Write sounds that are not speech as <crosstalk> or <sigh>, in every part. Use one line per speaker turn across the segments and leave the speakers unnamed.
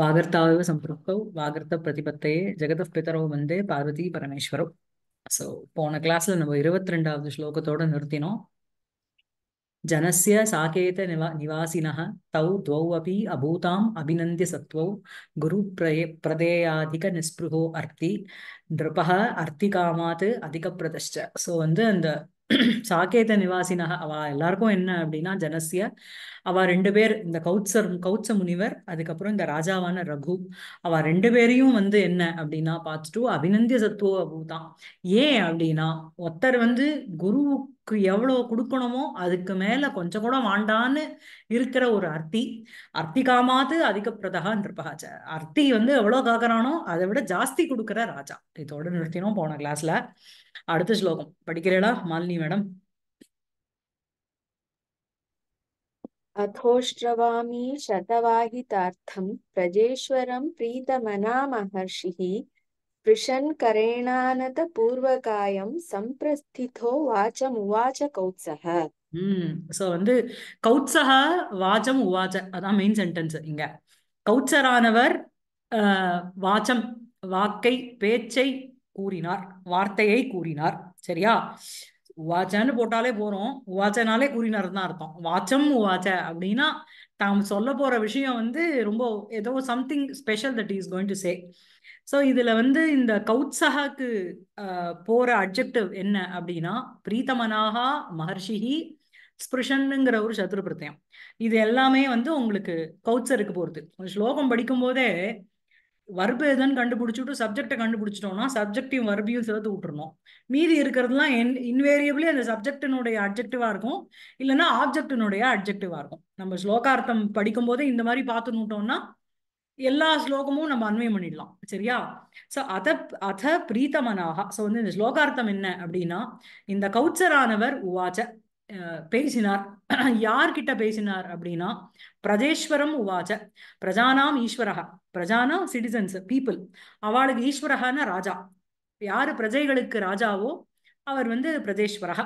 वागर्तावेव सम्पृक्तौ வாகர்த்த ஜெகத பிதரோ வந்தே Parvati பரமேஸ்வரோ so போன கிளாஸ்ல நம்ம இருபத்தி ரெண்டாவது ஸ்லோகத்தோட நிறுத்தினோம் ஜனசிய சாகேத நிவா தௌ द्वौ अपि अभूताम् अभिनन्द्य सत्त्वौ गुरुप्रये प्रदेयाधिकनिस्पृहो அர்த்தி நிருபக அர்த்திகாமாத் அதிகப்பிரதஷ்ட ஸோ வந்து அந்த சாகேத நிவாசினக அவ எல்லாருக்கும் என்ன அப்படின்னா ஜனசிய அவ ரெண்டு பேர் இந்த கௌத்சர் கௌத்ச முனிவர் அதுக்கப்புறம் இந்த ராஜாவான ரகு அவ ரெண்டு பேரையும் வந்து என்ன அப்படின்னா பார்த்துட்டு அபிநந்திய சத்துவ தான் ஏன் அப்படின்னா ஒருத்தர் வந்து குரு நமக்கு எவ்வளவு கொடுக்கணுமோ அதுக்கு மேல கொஞ்சம் கூட வாண்டான்னு இருக்கிற ஒரு அர்த்தி அர்த்திகாமாது அதிக பிரதகான் இருப்பாச்ச அர்த்தி வந்து எவ்வளவு காக்குறானோ அதை விட ஜாஸ்தி கொடுக்குற ராஜா இதோட நிறுத்தினோம் போன கிளாஸ்ல அடுத்த ஸ்லோகம் படிக்கிறேடா மாலினி மேடம் अथोष्ट्रवामी शतवाहितार्थं பிரஜேஸ்வரம் प्रीतमना महर्षिः பூர்வகாயம் சம்பிரஸ்திதோ வாச்சம் உவாச்ச கௌத்சஹ உம் சோ வந்து கௌத்சஹ வாச்சம் உவாச்ச அதான் மெயின் சென்டென்ஸ் இங்க கௌச்சரானவர் வாச்சம் வாக்கை பேச்சை கூறினார் வார்த்தையை கூறினார் சரியா உவாச்சன்னு போட்டாலே போறோம் உவாச்சனாலே கூறினார் தான் அர்த்தம் வாச்சம் உவாச்ச அப்படின்னா தாம் சொல்ல போற விஷயம் வந்து ரொம்ப ஏதோ something special that is going to say so இதுல வந்து இந்த கௌத்சகாக்கு போற அப்ஜெக்டிவ் என்ன அப்படின்னா பிரீத்தமனாகா மகர்ஷிஹி ஸ்பிருஷனுங்கிற ஒரு சத்ரு பிரத்யம் இது எல்லாமே வந்து உங்களுக்கு கௌச்சருக்கு போகிறது ஸ்லோகம் படிக்கும் போதே வர்பு எதுன்னு கண்டுபிடிச்சிட்டு சப்ஜெக்டை கண்டுபிடிச்சிட்டோம்னா சப்ஜெக்டையும் வர்பியும் சேர்த்து விட்டுருணும் மீதி இருக்கிறதுலாம் என் இன்வேரியபிளி அந்த சப்ஜெக்டினுடைய அப்ஜெக்டிவா இருக்கும் இல்லைன்னா ஆப்ஜெக்டினுடைய அப்ஜெக்டிவா இருக்கும் நம்ம ஸ்லோகார்த்தம் படிக்கும் போதே இந்த மாதிரி விட்டோம்னா எல்லா ஸ்லோகமும் நம்ம அன்வயம் பண்ணிடலாம் சரியா ஸோ அத அத பிரீத்தமனாக ஸோ வந்து இந்த ஸ்லோகார்த்தம் என்ன அப்படின்னா இந்த கௌச்சரானவர் உவாச்ச பேசினார் <clears throat> யார்கிட்ட பேசினார் அப்படின்னா பிரஜேஸ்வரம் உவாச்ச பிரஜானாம் ஈஸ்வரகா பிரஜானா சிட்டிசன்ஸ் பீப்புள் அவளுக்கு ஈஸ்வரகான ராஜா யாரு பிரஜைகளுக்கு ராஜாவோ அவர் வந்து பிரஜேஸ்வரகா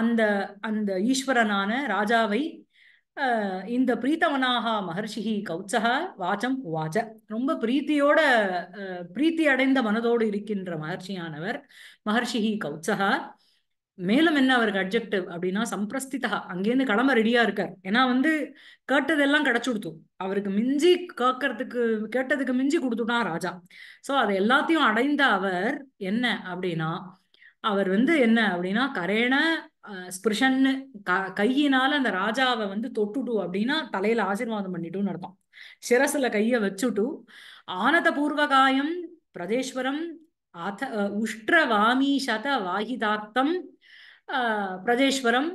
அந்த அந்த ஈஸ்வரனான ராஜாவை இந்த பிரீத்தவனாகா மகர்ஷி கௌச்சக வாச்சம் வாச்ச ரொம்ப பிரீத்தியோட பிரீத்தி அடைந்த மனதோடு இருக்கின்ற மகர்ஷியானவர் மகர்ஷி கௌச்சகா மேலும் என்ன அவருக்கு அப்ஜெக்டிவ் அப்படின்னா சம்பிரஸ்திதா அங்கேருந்து கிளம்ப ரெடியா இருக்கார் ஏன்னா வந்து கேட்டதெல்லாம் கிடைச்சு கொடுத்தோம் அவருக்கு மிஞ்சி கேட்கறதுக்கு கேட்டதுக்கு மிஞ்சி கொடுத்துட்டான் ராஜா ஸோ அதை எல்லாத்தையும் அடைந்த அவர் என்ன அப்படின்னா அவர் வந்து என்ன அப்படின்னா கரேன ஸ்பிருஷன்னு க கையினால அந்த ராஜாவை வந்து தொட்டுட்டு அப்படின்னா தலையில ஆசீர்வாதம் பண்ணிட்டு அர்த்தம் சிரசுல கைய வச்சுட்டு ஆனத பூர்வகாயம் பிரதேஸ்வரம் ஆத உஷ்ட்ரவாமீஷத வாகிதார்த்தம் பிரதேஸ்வரம்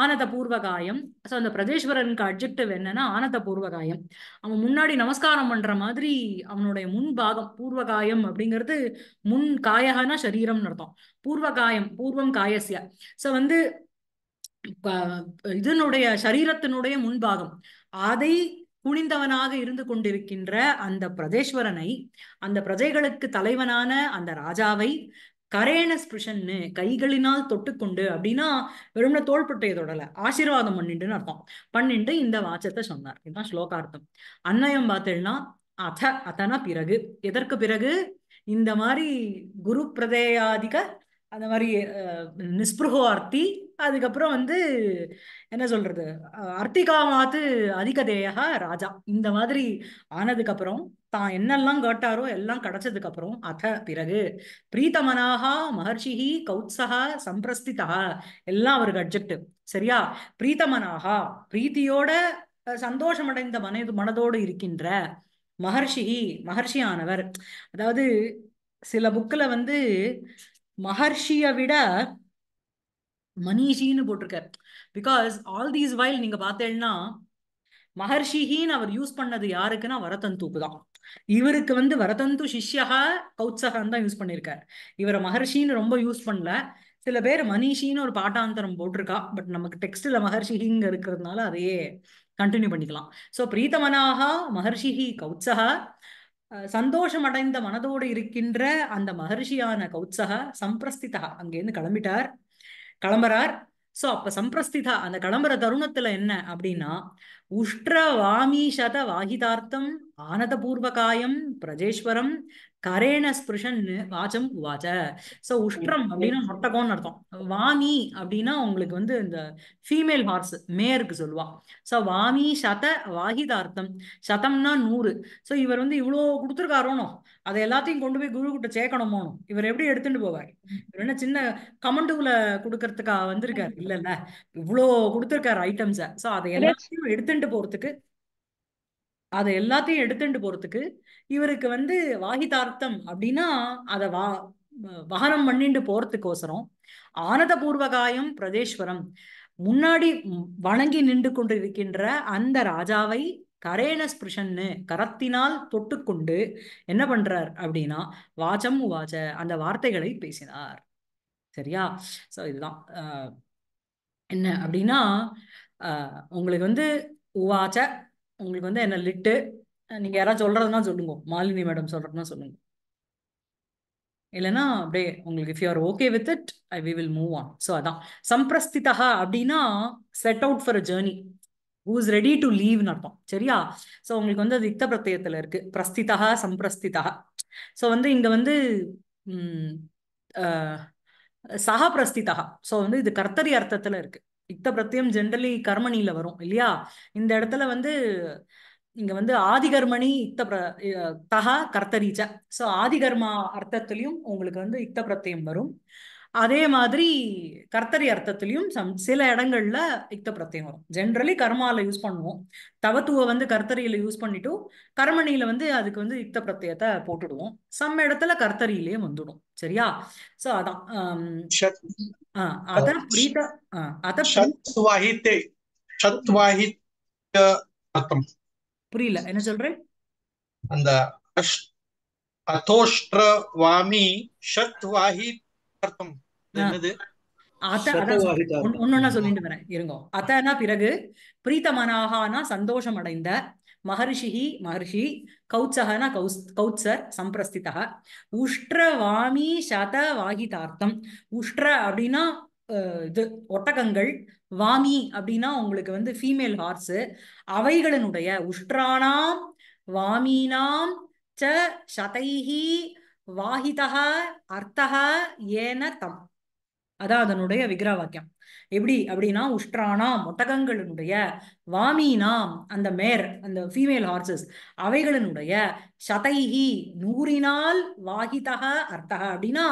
ஆனத பூர்வகாயம் ஸோ அந்த பிரஜேஸ்வரனுக்கு அப்ஜெக்டிவ் என்னன்னா ஆனத பூர்வகாயம் அவன் முன்னாடி நமஸ்காரம் பண்ற மாதிரி அவனுடைய முன் பாகம் பூர்வகாயம் அப்படிங்கிறது முன் காயகனா சரீரம்னு அர்த்தம் பூர்வகாயம் பூர்வம் காயசியா ஸோ வந்து இதனுடைய சரீரத்தினுடைய முன்பாகம் அதை குனிந்தவனாக இருந்து கொண்டிருக்கின்ற அந்த பிரதேஸ்வரனை அந்த பிரஜைகளுக்கு தலைவனான அந்த ராஜாவை கரேன ஸ்பிருஷன்னு கைகளினால் தொட்டுக்கொண்டு அப்படின்னா வெறும்ன தோள்பட்டையை தொடல ஆசீர்வாதம் பண்ணிட்டுன்னு அர்த்தம் பண்ணிட்டு இந்த வாச்சத்தை சொன்னார் இதுதான் ஸ்லோகார்த்தம் அன்னயம் பார்த்தேன்னா அத அத்தனா பிறகு எதற்கு பிறகு இந்த மாதிரி குரு பிரதேயாதிக அந்த மாதிரி நிஸ்பிருகோ அர்த்தி அதுக்கப்புறம் வந்து என்ன சொல்றது அர்த்திகாவாது தேயா ராஜா இந்த மாதிரி ஆனதுக்கு அப்புறம் தான் என்னெல்லாம் கேட்டாரோ எல்லாம் கிடைச்சதுக்கு அப்புறம் அத பிறகு பிரீத்தமனாகா மகர்ஷிஹி கௌத்சகா சம்பிரஸ்திதா எல்லாம் அவருக்கு அட்ஜெக்டிவ் சரியா பிரீத்தமனாகா பிரீத்தியோட சந்தோஷமடைந்த மனது மனதோடு இருக்கின்ற மகர்ஷிஹி மகர்ஷியானவர் அதாவது சில புக்கில் வந்து மகர்ஷியை விட மனிஷின்னு போட்டிருக்காரு பிகாஸ் ஆல் தீஸ் வைல் நீங்க பார்த்தேன்னா மகர்ஷிஹின்னு அவர் யூஸ் பண்ணது யாருக்குன்னா வரதந்தூப்பு தான் இவருக்கு வந்து வரதந்து சிஷ்யகா கௌத்சகான்னு தான் யூஸ் பண்ணியிருக்காரு இவரை மகர்ஷின்னு ரொம்ப யூஸ் பண்ணல சில பேர் மனிஷின்னு ஒரு பாட்டாந்தரம் போட்டிருக்கா பட் நமக்கு டெக்ஸ்டில் மகர்ஷிஹிங்க இருக்கிறதுனால அதையே கண்டினியூ பண்ணிக்கலாம் ஸோ பிரீத்தமனாகா மகர்ஷிஹி கௌத்சகா சந்தோஷம் அடைந்த மனதோடு இருக்கின்ற அந்த மகர்ஷியான கௌத்சக சம்பிரஸ்திதா அங்கேருந்து கிளம்பிட்டார் கிளம்புறார் சோ அப்ப சம்பிரஸ்திதா அந்த கிளம்புற தருணத்துல என்ன அப்படின்னா உஷ்ட்ர வாமீஷத வாகிதார்த்தம் ஆனதபூர்வகாயம் பிரஜேஸ்வரம் கரேன ஸ்பிருஷன் வாச்சம் வாச்ச சோ உஷ்ணம் அப்படின்னா ஒட்டகம்னு அர்த்தம் வாமி அப்படின்னா உங்களுக்கு வந்து இந்த ஃபீமேல் ஹார்ஸ் மேயருக்கு சொல்லுவா சோ வாமி சத வாகிதார்த்தம் சதம்னா நூறு சோ இவர் வந்து இவ்வளோ கொடுத்துருக்காரோனோ அதை எல்லாத்தையும் கொண்டு போய் குரு கிட்ட சேர்க்கணுமோனும் இவர் எப்படி எடுத்துட்டு போவார் இவர் என்ன சின்ன கமண்டுல கொடுக்கறதுக்கா வந்திருக்காரு இல்லல்ல இவ்வளோ கொடுத்துருக்காரு ஐட்டம்ஸை சோ அதை எல்லாத்தையும் எடுத்துட்டு போறதுக்கு அதை எல்லாத்தையும் எடுத்துட்டு போறதுக்கு இவருக்கு வந்து வாகிதார்த்தம் அப்படின்னா அதை வா வாகனம் பண்ணிண்டு போறதுக்கோசரம் பூர்வகாயம் பிரதேஸ்வரம் முன்னாடி வணங்கி நின்று கொண்டிருக்கின்ற அந்த ராஜாவை கரேன ஸ்பிருஷன்னு கரத்தினால் தொட்டுக்கொண்டு என்ன பண்றார் அப்படின்னா வாச்சம் வாஜ அந்த வார்த்தைகளை பேசினார் சரியா ஸோ இதுதான் என்ன அப்படின்னா உங்களுக்கு வந்து உவாச்ச உங்களுக்கு வந்து என்ன லிட்டு நீங்க யாராவது சொல்றதுன்னா சொல்லுங்க மாலினி மேடம் சொல்றதுன்னா சொல்லுங்க இல்லைன்னா அப்படியே உங்களுக்கு if you are okay with it I we will move on so அதான் சம்பிரஸ்திதா அப்படின்னா set out for a journey who is ready டு லீவ்னு அர்த்தம் சரியா ஸோ உங்களுக்கு வந்து அது இத்த பிரத்யத்தில் இருக்கு பிரஸ்திதா சம்பிரஸ்திதா ஸோ வந்து இங்க வந்து சக பிரஸ்திதா ஸோ வந்து இது கர்த்தரி அர்த்தத்துல இருக்கு இத்த பிரத்தியம் ஜென்ரலி கர்மணியில வரும் இல்லையா இந்த இடத்துல வந்து இங்க வந்து ஆதிகர்மணி இத்த தகா கர்த்தரீச்ச சோ ஆதிகர்மா அர்த்தத்திலையும் உங்களுக்கு வந்து இத்த பிரத்தியம் வரும் அதே மாதிரி கர்த்தரி அர்த்தத்திலையும் சம் சில இடங்கள்ல இத்த பிரத்தியம் வரும் ஜென்ரலி கர்மால யூஸ் பண்ணுவோம் தவத்துவ வந்து கர்த்தரியில யூஸ் பண்ணிட்டு கர்மணியில வந்து அதுக்கு வந்து இத்த பிரத்தியத்தை போட்டுடுவோம் சம் இடத்துல கர்த்தரியிலேயே வந்துடும் சரியா சோ அதான் அத பிரீத புரியல என்ன சொல்றேன் அந்த அதோஷ்ட வாமி ஷத் வாஹி அர்த்தம் என்னது இருங்க அத்தனா பிறகு பிரீத்தமனாகனா சந்தோஷம் அடைந்த மகர்ஷி மகர்ஷி கௌச்சகனா கௌஸ் கௌத்சர் சம்பிரஸ்திதா உஷ்ட்ர வாமி சத வாகிதார்த்தம் உஷ்ட்ர அப்படின்னா இது ஒட்டகங்கள் வாமி அப்படின்னா உங்களுக்கு வந்து ஃபீமேல் ஹார்ஸ் அவைகளினுடைய உஷ்ட்ரானாம் வாமீனாம் ச சதைஹி வாஹிதா அர்த்தக ஏன தம் அதான் அதனுடைய விக்கிரவாக்கியம் எப்படி அப்படின்னா உஷ்ட்ரானாம் ஒட்டகங்களினுடைய வாமீனாம் அந்த மேர் அந்த ஃபீமேல் ஹார்சஸ் அவைகளினுடைய சதைஹி நூறினால் வாகிதக அர்த்தக அப்படின்னா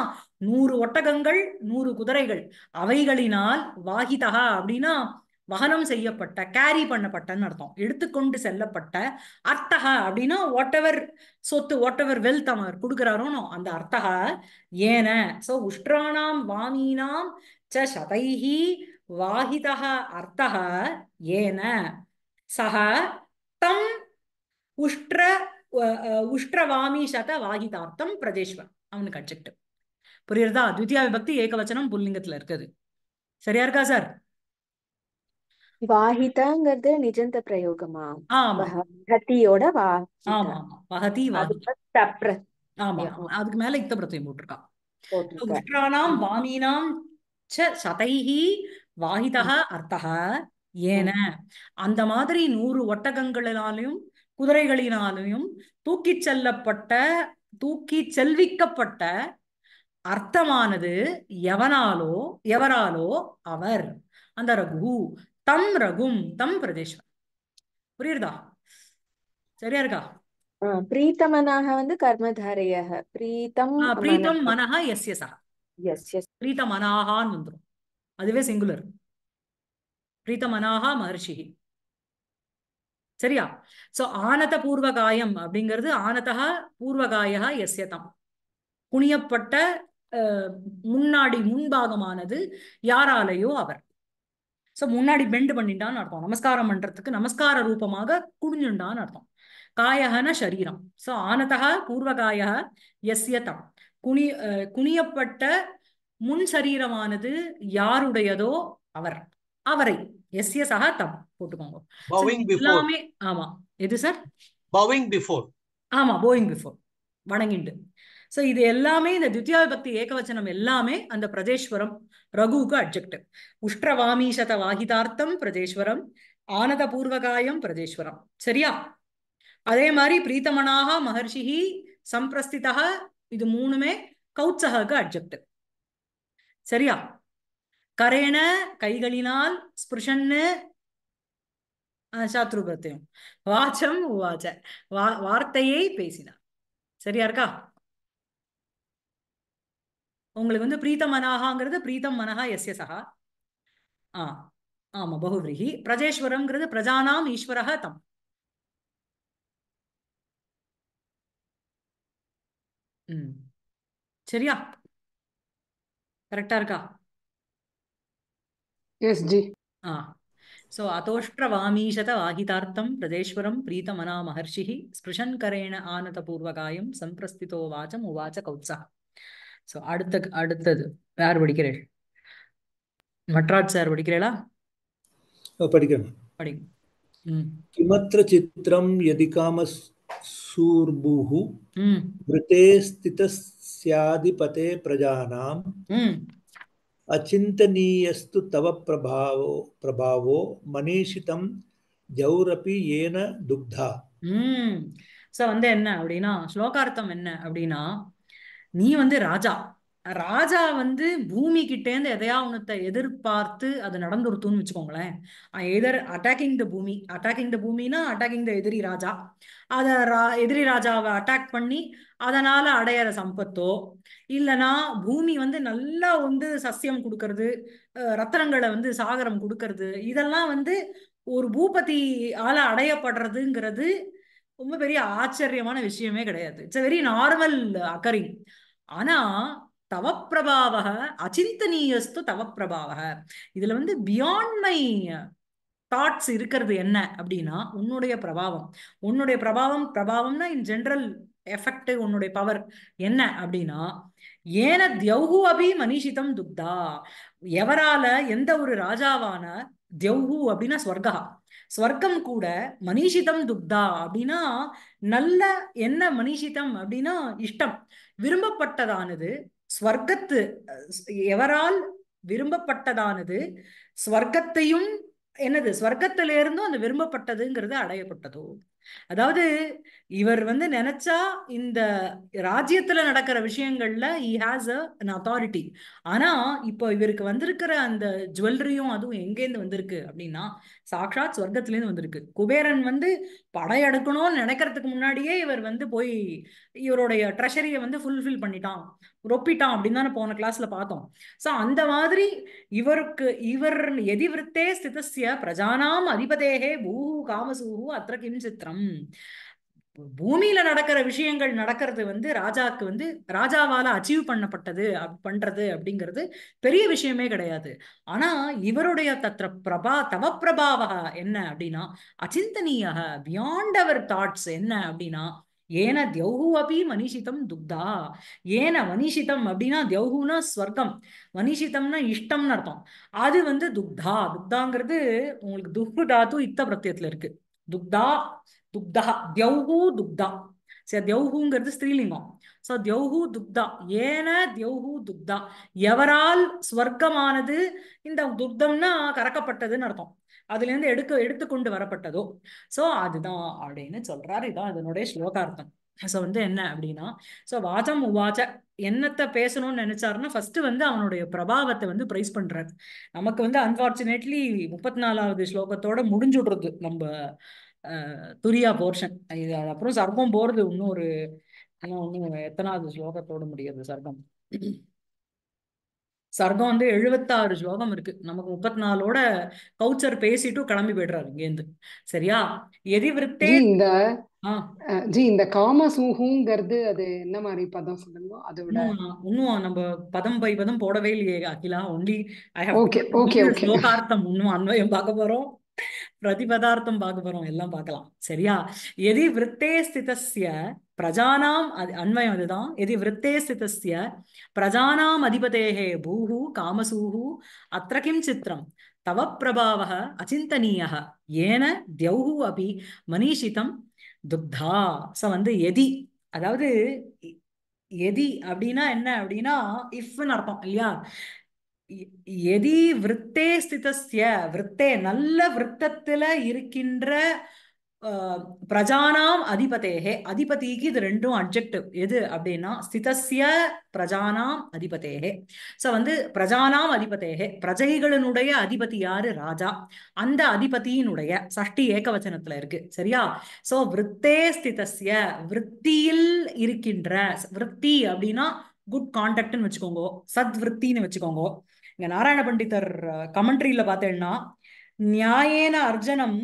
நூறு ஒட்டகங்கள் நூறு குதிரைகள் அவைகளினால் வாகிதக அப்படின்னா வகனம் செய்யப்பட்ட கேரி பண்ணப்பட்டன்னு அர்த்தம் எடுத்துக்கொண்டு செல்லப்பட்ட அர்த்தக அப்படின்னா வாட் எவர் சொத்து வாட் எவர் வெல்த் அவர் கொடுக்குறாரோனோ அந்த அர்த்தக ஏன ஸோ உஷ்ட்ரானாம் வாமீனாம் ச சதைஹி வாஹிதா அர்த்தः ஏன சக தம் உஷ்ட்ர உஷ்ட்ரவாமி சத வாகிதார்த்தம் பிரதேஷ்வன் அவனுக்கு அட்ஜெக்ட் புரியுறதா அத்வித்தியா விபக்தி ஏகவச்சனம் புல்லிங்கத்துல இருக்குது சரியா இருக்கா சார் வாஹிதாங்கிறது நிஜந்த பிரயோகமா வஹதியோட வா ஆமா வஹதி வாஹி ஆமா அதுக்கு மேல இத்த பிரத்தியம் போட்டிருக்கான் உஷ்ட்ரானாம் வாமினாம் சதைஹி வாகிதா அர்த்தா ஏன அந்த மாதிரி நூறு ஒட்டகங்களினாலையும் குதிரைகளினாலையும் தூக்கி செல்லப்பட்ட தூக்கி செல்விக்கப்பட்ட அர்த்தமானது எவனாலோ எவராலோ அவர் அந்த ரகு தம் ரகும் தம் பிரதேசம் புரியுறதா சரியா இருக்கா பிரீத்தமனாக வந்து கர்மதாரையாக பிரீத்தம் பிரீத்தம் மனஹா எஸ்யசா எஸ் எஸ் மனாகான்னு வந்துடும் அதுவே சிங்குலர் பிரீத மனாகா மகர்ஷி சரியா சோ ஆனத பூர்வகாயம் அப்படிங்கிறது ஆனதா பூர்வகாயா எஸ்யதம் குனியப்பட்ட முன்னாடி முன்பாகமானது யாராலேயோ அவர் சோ முன்னாடி பெண்டு பண்ணிட்டான்னு அர்த்தம் நமஸ்காரம் பண்றதுக்கு நமஸ்கார ரூபமாக குடிஞ்சுண்டான்னு அர்த்தம் காயகன சரீரம் சோ ஆனதா பூர்வகாய எஸ்யதம் குனி குனியப்பட்ட முன் சரீரமானது யாருடையதோ அவர் அவரை எஸ் எஸ் ஆக தம் போட்டுக்கோங்க எல்லாமே ஆமா எது சார் பவிங் பிஃபோர் ஆமா போயிங் பிஃபோர் வணங்கிண்டு ஸோ இது எல்லாமே இந்த தித்யா பக்தி ஏகவச்சனம் எல்லாமே அந்த பிரஜேஸ்வரம் ரகுக்கு அப்ஜெக்டிவ் உஷ்டவாமீஷத வாகிதார்த்தம் பிரஜேஸ்வரம் ஆனத பூர்வகாயம் பிரஜேஸ்வரம் சரியா அதே மாதிரி பிரீத்தமனாக மகர்ஷி சம்பிரஸ்திதா இது மூணுமே கௌத்சகாக்கு அட்ஜெக்டிவ் சரியா கரேன கைகளினால் ஸ்பிருஷன்னு சாத்ரு பிரத்தியம் வாச்சம் வாச்ச வா வார்த்தையை பேசினார் சரியா இருக்கா உங்களுக்கு வந்து பிரீத்த மனாகாங்கிறது பிரீத்தம் மனஹா எஸ் சகா ஆ ஆமா பகுவிரிகி பிரஜேஸ்வரம்ங்கிறது பிரஜானாம் ஈஸ்வரக தம் ம் சரியா கரெக்டா இருக்கா எஸ் ஜி ஆ ஸோ அதோஷ்ட்ரவாமீஷத வாகிதார்த்தம் பிரதேஸ்வரம் பிரீத்தமனா மகர்ஷி ஸ்பிருஷன்கரேண ஆனதபூர்வகாயம் சம்பிரஸ்திதோ வாச்சம் உவாச்ச கௌத்சா ஸோ அடுத்த அடுத்தது யார் படிக்கிறேள் மட்ராஜ் சார் படிக்கிறேளா படிக்கிறேன் படிக்கும் கிமத்திர சித்திரம் எதி காமஸ் सूर्भुः वृते स्थितस्याधिपते प्रजानाम् अचिन्तनीयस्तु तव प्रभावो प्रभावो मनीषितं जौरपि येन दुग्धा ஸோ வந்து என்ன அப்படின்னா ஸ்லோகார்த்தம் என்ன அப்படின்னா நீ வந்து ராஜா ராஜா வந்து பூமி கிட்டேந்து எதையா ஒன்றத்தை எதிர்பார்த்து அது நடந்துருத்துன்னு வச்சுக்கோங்களேன் எதர் அட்டாக்கிங் த பூமி அட்டாக்கிங் த பூமினா அட்டாக்கிங் த எதிரி ராஜா அதை ரா எதிரி ராஜாவை அட்டாக் பண்ணி அதனால அடையிற சம்பத்தோ இல்லைன்னா பூமி வந்து நல்லா வந்து சசியம் கொடுக்கறது ரத்தனங்களை வந்து சாகரம் கொடுக்கறது இதெல்லாம் வந்து ஒரு பூபதி ஆல அடையப்படுறதுங்கிறது ரொம்ப பெரிய ஆச்சரியமான விஷயமே கிடையாது இட்ஸ் வெரி நார்மல் அக்கரிங் ஆனா தவ பிரபாவ அச்சிந்தனீயஸ்து தவ பிரபாவ இதுல வந்து பியாண்ட் மை தாட்ஸ் இருக்கிறது என்ன அப்படின்னா உன்னுடைய பிரபாவம் உன்னுடைய பிரபாவம் பிரபாவம்னா இன் ஜென்ரல் எஃபெக்ட் உன்னுடைய பவர் என்ன அப்படின்னா ஏன தியௌகு அபி மனிஷிதம் துக்தா எவரால எந்த ஒரு ராஜாவான தியௌகு அப்படின்னா ஸ்வர்கா ஸ்வர்க்கம் கூட மனிஷிதம் துக்தா அப்படின்னா நல்ல என்ன மனிஷிதம் அப்படின்னா இஷ்டம் விரும்பப்பட்டதானது ஸ்வர்க்கத்து எவரால் விரும்பப்பட்டதானது ஸ்வர்க்கத்தையும் என்னது ஸ்வர்க்கத்திலிருந்தும் அந்த விரும்பப்பட்டதுங்கிறது அடையப்பட்டதோ அதாவது இவர் வந்து நினைச்சா இந்த ராஜ்யத்துல நடக்கிற விஷயங்கள்ல ஹி ஹாஸ் அன் அத்தாரிட்டி ஆனா இப்போ இவருக்கு வந்திருக்கிற அந்த ஜுவல்லரியும் அதுவும் எங்கேருந்து வந்திருக்கு அப்படின்னா சாக்ஷாத் இருந்து வந்திருக்கு குபேரன் வந்து படையெடுக்கணும்னு நினைக்கிறதுக்கு முன்னாடியே இவர் வந்து போய் இவருடைய ட்ரெஷரியை வந்து ஃபுல்ஃபில் பண்ணிட்டான் ரொப்பிட்டான் அப்படின்னு தானே போன கிளாஸ்ல பார்த்தோம் ஸோ அந்த மாதிரி இவருக்கு இவர் எதிவிருத்தே ஸ்திதஸ்ய பிரஜானாம் அதிபதேகே பூ காமசூ அத்திர கிம் சித்திரம் விஷயம் பூமியில நடக்கிற விஷயங்கள் நடக்கிறது வந்து ராஜாவுக்கு வந்து ராஜாவால அச்சீவ் பண்ணப்பட்டது பண்றது அப்படிங்கிறது பெரிய விஷயமே கிடையாது ஆனா இவருடைய தத்ர பிரபா தவ பிரபாவக என்ன அப்படின்னா அச்சிந்தனியாக பியாண்ட் அவர் தாட்ஸ் என்ன அப்படின்னா ஏன தியௌஹு அபி மனிஷிதம் துக்தா ஏன மனிஷிதம் அப்படின்னா தியௌஹுனா ஸ்வர்க்கம் மனிஷிதம்னா இஷ்டம்னு அர்த்தம் அது வந்து துக்தா துக்தாங்கிறது உங்களுக்கு துக்கு தாத்து இத்த பிரத்தியத்துல இருக்கு துக்தா துக்தா தியௌஹூ துக்தா சரி தியௌஹூங்கிறது ஸ்திரீலிங்கம் சோ தியௌஹூ துக்தா ஏன தியௌஹூ துக்தா எவரால் ஸ்வர்க்கமானது இந்த துக்தம்னா கறக்கப்பட்டதுன்னு அர்த்தம் அதுல இருந்து எடுக்க எடுத்துக்கொண்டு வரப்பட்டதோ சோ அதுதான் அப்படின்னு சொல்றாரு இதான் இதனுடைய ஸ்லோகார்த்தம் ஸோ வந்து என்ன அப்படின்னா ஸோ வாஜம் உவாச்ச என்னத்தை பேசணும்னு நினைச்சாருன்னா ஃபர்ஸ்ட் வந்து அவனுடைய பிரபாவத்தை வந்து ப்ரைஸ் பண்றாரு நமக்கு வந்து அன்பார்ச்சுனேட்லி முப்பத்தி நாலாவது ஸ்லோகத்தோட முடிஞ்சுடுறது நம்ம துரியா போர்ஷன் இது அப்புறம் சர்க்கம் போறது இன்னும் ஒரு இன்னும் எத்தனாவது ஸ்லோகத்தோட முடியாது சர்க்கம் சர்க்கம் வந்து எழுபத்தாறு ஸ்லோகம் இருக்கு நமக்கு முப்பத்தி நாலோட கவுச்சர் பேசிட்டு கிளம்பி போயிடுறாரு இங்கேருந்து சரியா எதிவிருத்தே இந்த ஜி இந்த காம சூகுங்கிறது அது என்ன மாதிரி பதம் சொல்லணும் அதோட இன்னும் நம்ம பதம் பை பதம் போடவே இல்லையே Akila only I have okay okay ஸ்லோகார்த்தம் இன்னும் அன்வயம் பார்க்க போறோம் பிரதிபதார்த்தம் பார்க்க போறோம் எல்லாம் பார்க்கலாம் சரியா எதி விரத்தே ஸ்திதஸ்ய பிரஜானாம் அது அண்மயம் அதுதான் எதி விரத்தே ஸ்திதஸ்ய பிரஜானாம் அதிபதேகே பூஹு காமசூஹு அத்த கிம் சித்திரம் தவ பிரபாவ அச்சிந்தனீய ஏன தியௌஹு அபி மனிஷிதம் துக்தா ச வந்து எதி அதாவது எதி அப்படின்னா என்ன அப்படின்னா இஃப்னு அர்த்தம் இல்லையா எதி விரத்தே ஸ்திதஸ்ய விரத்தே நல்ல விரத்தத்துல இருக்கின்ற பிரஜானாம் அதிபதேகே அதிபதிக்கு இது ரெண்டும் அப்ஜெக்டிவ் எது அப்படின்னா ஸ்திதஸ்ய பிரஜானாம் அதிபதேகே ஸோ வந்து பிரஜானாம் அதிபதேகே பிரஜைகளினுடைய அதிபதி யாரு ராஜா அந்த அதிபதியினுடைய சஷ்டி ஏகவச்சனத்துல இருக்கு சரியா ஸோ விரத்தே ஸ்திதஸ்ய விரத்தியில் இருக்கின்ற விரத்தி அப்படின்னா குட் கான்டாக்ட்னு வச்சுக்கோங்க சத் விற்த்தின்னு வச்சுக்கோங்க இங்க நாராயண பண்டிதர் கமெண்ட்ரியில பார்த்தேன்னா நியாயேன அர்ஜனம்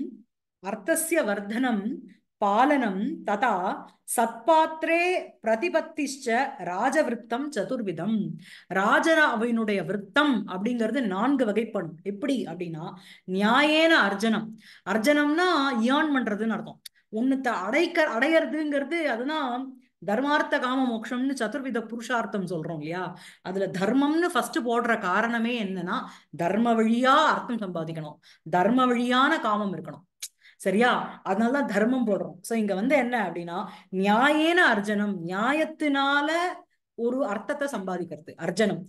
அர்த்தசிய வர்தனம் பாலனம் ததா சத்பாத்திரே பிரதிபத்திஷ்ட ராஜவிருத்தம் சதுர்விதம் ராஜரா அவையினுடைய விருத்தம் அப்படிங்கிறது நான்கு வகைப்படும் எப்படி அப்படின்னா நியாயேன அர்ஜனம் அர்ஜனம்னா இயான் பண்றதுன்னு அர்த்தம் ஒன்னுத்த அடைக்க அடையிறதுங்கிறது அதுதான் தர்மார்த்த காம மோட்சம்னு சதுர்வித புருஷார்த்தம் சொல்றோம் இல்லையா அதுல தர்மம்னு ஃபர்ஸ்ட் போடுற காரணமே என்னன்னா தர்ம வழியா அர்த்தம் சம்பாதிக்கணும் தர்ம வழியான காமம் இருக்கணும் சரியா அதனாலதான் தர்மம் போடுறோம் சோ இங்க வந்து என்ன அப்படின்னா நியாயேன அர்ஜனம் நியாயத்தினால ஒரு அர்த்தத்தை சம்பாதிக்கிறது அர்ஜனம்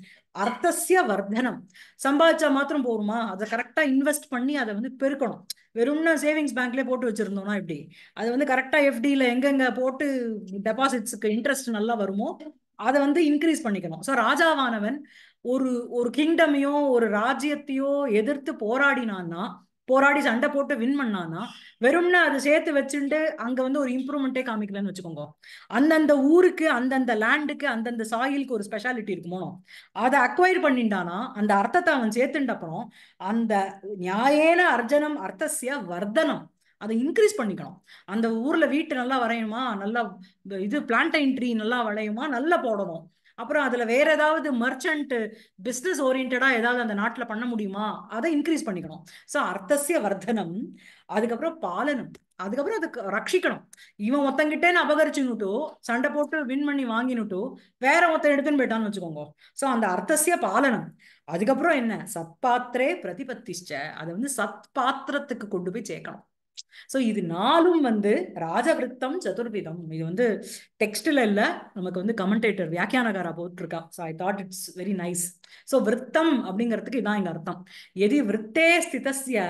அர்த்தசிய வர்த்தனம் சம்பாதிச்சா மாத்திரம் போருமா அதை கரெக்டா இன்வெஸ்ட் பண்ணி அதை வந்து பெருக்கணும் வெறும்னா சேவிங்ஸ் பேங்க்ல போட்டு வச்சிருந்தோம்னா இப்படி அது வந்து கரெக்டா எஃப்டியில எங்கெங்க போட்டு டெபாசிட்ஸுக்கு இன்ட்ரெஸ்ட் நல்லா வருமோ அதை வந்து இன்க்ரீஸ் பண்ணிக்கணும் ஸோ ராஜாவானவன் ஒரு ஒரு கிங்டமையோ ஒரு ராஜ்யத்தையோ எதிர்த்து போராடினான்னா போராடி சண்டை போட்டு வின் பண்ணானா வெறும்னா அது சேர்த்து வச்சுட்டு அங்க வந்து ஒரு இம்ப்ரூவ்மெண்ட்டே காமிக்கலன்னு வச்சுக்கோங்க அந்தந்த ஊருக்கு அந்தந்த லேண்டுக்கு அந்தந்த சாயிலுக்கு ஒரு ஸ்பெஷாலிட்டி இருக்குமோ அதை அக்வயர் பண்ணிட்டானா அந்த அர்த்தத்தை அவன் சேர்த்துட்ட அப்புறம் அந்த நியாயேன அர்ஜனம் அர்த்தசிய வர்த்தனம் அதை இன்க்ரீஸ் பண்ணிக்கணும் அந்த ஊர்ல வீட்டு நல்லா வரையுமா நல்லா இது பிளான்டைன் ட்ரீ நல்லா வளையுமா நல்லா போடணும் அப்புறம் அதுல வேற ஏதாவது மர்ச்சன்ட் பிஸ்னஸ் ஓரியன்டா ஏதாவது அந்த நாட்டுல பண்ண முடியுமா அதை இன்க்ரீஸ் பண்ணிக்கணும் ஸோ அர்த்தசிய வர்த்தனம் அதுக்கப்புறம் பாலனம் அதுக்கப்புறம் அதுக்கு ரட்சிக்கணும் இவன் ஒத்தங்கிட்டேன்னு அபகரிச்சுன்னுட்டோ சண்டை போட்டு வின் பண்ணி வாங்கினுட்டு வேற ஒருத்தன் எடுத்துன்னு போயிட்டான்னு வச்சுக்கோங்க ஸோ அந்த அர்த்தசிய பாலனம் அதுக்கப்புறம் என்ன சத்பாத்திரே பிரதிபத்திச்ச அதை வந்து சத்பாத்திரத்துக்கு கொண்டு போய் சேர்க்கணும் ஸோ இது நாளும் வந்து ராஜவிருத்தம் சதுர்விதம் இது வந்து டெக்ஸ்டில் இல்லை நமக்கு வந்து கமெண்டேட்டர் வியாக்கியானகாரா போட்டிருக்கா so I thought it's very nice so விருத்தம் அப்படிங்கிறதுக்கு இதான் எங்கள் அர்த்தம் எதி விருத்தே ஸ்திதசிய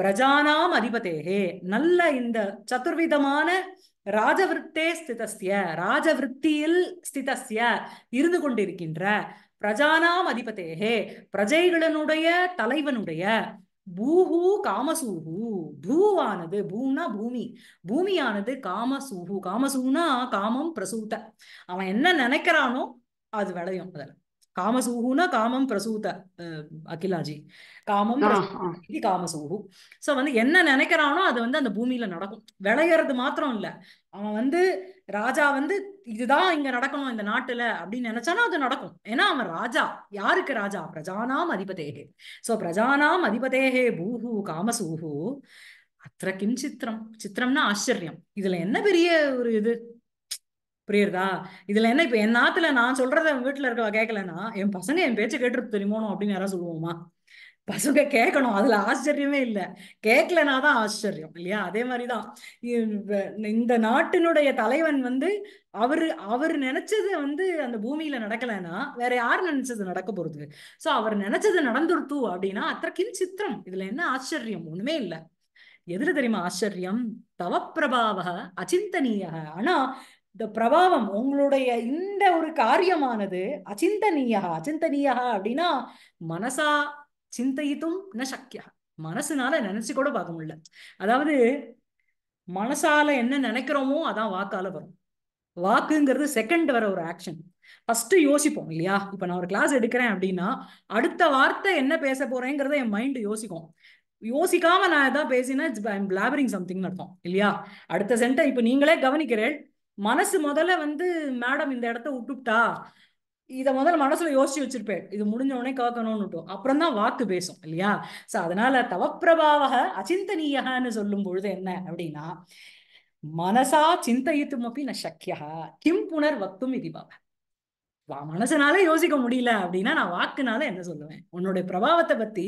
பிரஜானாம் அதிபதேகே நல்ல இந்த சதுர்விதமான ராஜவிருத்தே ஸ்திதசிய ராஜவிருத்தியில் ஸ்திதசிய இருந்து கொண்டிருக்கின்ற பிரஜானாம் அதிபதேகே பிரஜைகளனுடைய தலைவனுடைய பூஹு காமசூஹு பூவானது பூனா பூமி பூமியானது காமசூஹு காமசூனா காமம் பிரசூத்த அவன் என்ன நினைக்கிறானோ அது விளையும் அதில் காமசூகுனா காமம் பிரசூத்த அகிலாஜி காமம் இது காமசூகு சோ வந்து என்ன நினைக்கிறானோ அது வந்து அந்த பூமியில நடக்கும் விளையறது மாத்திரம் இல்ல அவன் வந்து ராஜா வந்து இதுதான் இங்க நடக்கணும் இந்த நாட்டுல அப்படின்னு நினைச்சானா அது நடக்கும் ஏன்னா அவன் ராஜா யாருக்கு ராஜா பிரஜானாம் அதிபதேகே சோ பிரஜானாம் அதிபதேகே பூஹு காமசூஹு அத்திர கிம் சித்திரம் சித்திரம்னா ஆச்சரியம் இதுல என்ன பெரிய ஒரு இது புரியுறதா இதுல என்ன இப்ப என் நாத்துல நான் சொல்றத வீட்டுல இருக்கவா கேட்கலன்னா என் பசங்க என் பேச்சு கேட்டுருக்கு தெரியுமோனும் அப்படின்னு யாராவது சொல்லுவோமா பசுங்க கேட்கணும் அதுல ஆச்சரியமே இல்லை கேட்கலனா தான் ஆச்சரியம் இல்லையா அதே மாதிரிதான் இந்த நாட்டினுடைய தலைவன் வந்து அவரு அவர் நினைச்சது வந்து அந்த பூமியில நடக்கலைன்னா வேற யார் நினைச்சது நடக்க போறது சோ அவர் நினைச்சது நடந்துருத்து அப்படின்னா அத்தக்கின் சித்திரம் இதுல என்ன ஆச்சரியம் ஒண்ணுமே இல்லை எதுல தெரியுமா ஆச்சரியம் பிரபாவ அச்சிந்தனீய ஆனா இந்த பிரபாவம் உங்களுடைய இந்த ஒரு காரியமானது அச்சிந்தனீயா அச்சிந்தனீயா அப்படின்னா மனசா சிந்தையிட்டும் ந சக்கியா மனசுனால நினைச்சு கூட பார்க்க முடியல அதாவது மனசால என்ன நினைக்கிறோமோ அதான் வாக்கால வரும் வாக்குங்கிறது செகண்ட் வர ஒரு ஆக்ஷன் ஃபர்ஸ்ட் யோசிப்போம் இல்லையா இப்ப நான் ஒரு கிளாஸ் எடுக்கிறேன் அப்படின்னா அடுத்த வார்த்தை என்ன பேச போறேங்கிறத என் மைண்ட் யோசிக்கும் யோசிக்காம நான் எதாவது பேசினா இட்ஸ் பிளாபரிங் சம்திங் அர்த்தம் இல்லையா அடுத்த சென்டர் இப்ப நீங்களே கவனிக்கிறேன் மனசு முதல்ல வந்து மேடம் இந்த இடத்த விட்டுட்டா இதை முதல்ல மனசுல யோசிச்சு வச்சிருப்பேன் இது முடிஞ்ச உடனே கேட்கணும்னுட்டும் அப்புறம் தான் வாக்கு பேசும் இல்லையா சோ அதனால தவப்பிரபாவக அச்சிந்தனீயகன்னு சொல்லும் பொழுது என்ன அப்படின்னா மனசா சிந்தையத்தும் அப்படி நான் சக்கியா கிம் புனர் வக்தும் இது வா மனசனால யோசிக்க முடியல அப்படின்னா நான் வாக்குனால என்ன சொல்லுவேன் உன்னுடைய பிரபாவத்தை பத்தி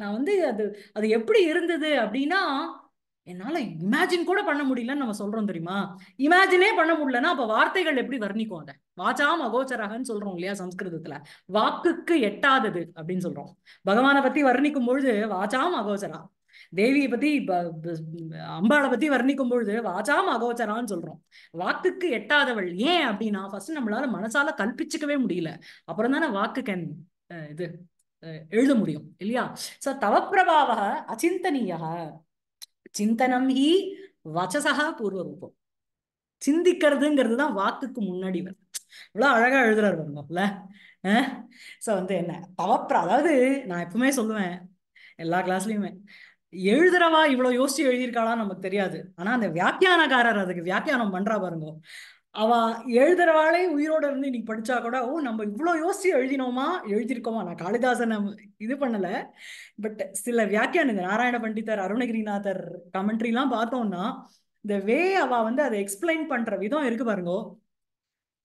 நான் வந்து அது அது எப்படி இருந்தது அப்படின்னா என்னால இமேஜின் கூட பண்ண முடியலன்னு நம்ம சொல்றோம் தெரியுமா இமேஜினே பண்ண முடியலன்னா அப்ப வார்த்தைகள் எப்படி வர்ணிக்கும் அதை வாச்சாம் மகோச்சராகன்னு சொல்றோம் இல்லையா சம்ஸ்கிருதத்துல வாக்குக்கு எட்டாதது அப்படின்னு சொல்றோம் பகவானை பத்தி வர்ணிக்கும் பொழுது வாச்சாம் அகோச்சரா தேவியை பத்தி அம்பாளை பத்தி வர்ணிக்கும் பொழுது வாச்சா அகோச்சரான்னு சொல்றோம் வாக்குக்கு எட்டாதவள் ஏன் அப்படின்னா ஃபர்ஸ்ட் நம்மளால மனசால கல்பிச்சுக்கவே முடியல அப்புறம் தானே வாக்கு கேன் இது எழுத முடியும் இல்லையா சோ தவப்பிரபாவ அச்சிந்தனீயா சிந்தனம் ஹி வச்சசா பூர்வ ரூபம் சிந்திக்கிறதுங்கிறது தான் வாக்குக்கு முன்னாடி வரும் இவ்வளவு அழகா எழுதுறாரு வருங்கல்ல சோ வந்து என்ன தவப்பிர அதாவது நான் எப்பவுமே சொல்லுவேன் எல்லா கிளாஸ்லயுமே எழுதுறவா இவ்வளவு யோசிச்சு எழுதியிருக்காளான்னு நமக்கு தெரியாது ஆனா அந்த வியாக்கியானக்காரர் அதுக்கு வியாக்கியானம் பண்றா பாருங்க அவன் எழுதுறவாளே உயிரோட இருந்து இன்னைக்கு படிச்சா கூட ஓ நம்ம இவ்வளோ யோசிச்சு எழுதினோமா எழுதியிருக்கோமா நான் காளிதாசனை இது பண்ணல பட் சில வியாக்கியான நாராயண பண்டிதர் அருணகிரிநாதர் கமெண்ட்ரிலாம் பார்த்தோம்னா இந்த வே அவ வந்து அதை எக்ஸ்பிளைன் பண்ற விதம் இருக்கு பாருங்கோ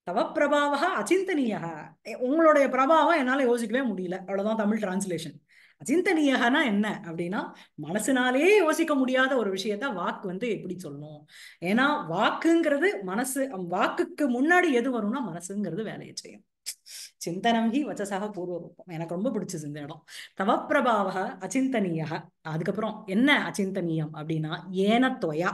தவ பிரபாவா அச்சிந்தனியா உங்களுடைய பிரபாவம் என்னால் யோசிக்கவே முடியல அவ்வளவுதான் தமிழ் டிரான்ஸ்லேஷன் அச்சிந்தனியகனா என்ன அப்படின்னா மனசுனாலே யோசிக்க முடியாத ஒரு விஷயத்த வாக்கு வந்து எப்படி சொல்லணும் ஏன்னா வாக்குங்கிறது மனசு வாக்குக்கு முன்னாடி எது வரும்னா மனசுங்கிறது வேலையை செய்யும் சிந்தனம் ஹி வச்சசாக பூர்வ ரூபம் எனக்கு ரொம்ப பிடிச்சது இந்த இடம் தவப்பிரபாவக அச்சிந்தனியக அதுக்கப்புறம் என்ன அச்சிந்தனியம் அப்படின்னா ஏனத்தொயா